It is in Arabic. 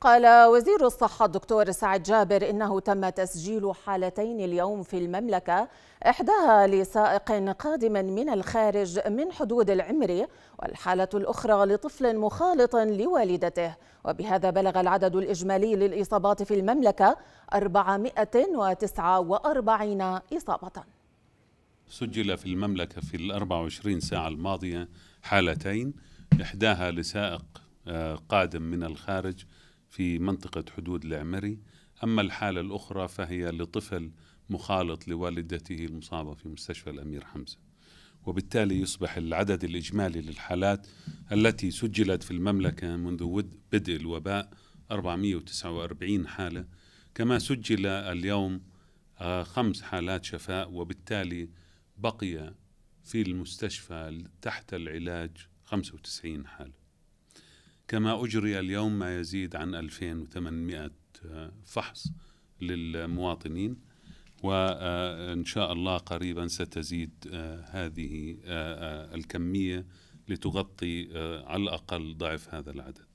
قال وزير الصحة الدكتور سعد جابر إنه تم تسجيل حالتين اليوم في المملكة إحداها لسائق قادم من الخارج من حدود العمري والحالة الأخرى لطفل مخالط لوالدته وبهذا بلغ العدد الإجمالي للإصابات في المملكة 449 إصابة سجل في المملكة في ال 24 ساعة الماضية حالتين إحداها لسائق آه، قادم من الخارج في منطقة حدود العمري أما الحالة الأخرى فهي لطفل مخالط لوالدته المصابة في مستشفى الأمير حمزة وبالتالي يصبح العدد الإجمالي للحالات التي سجلت في المملكة منذ بدء الوباء 449 حالة كما سجل اليوم آه، خمس حالات شفاء وبالتالي بقي في المستشفى تحت العلاج 95 حاله كما أجري اليوم ما يزيد عن 2800 فحص للمواطنين وإن شاء الله قريبا ستزيد آه، هذه آه، آه، الكمية لتغطي على الأقل ضعف هذا العدد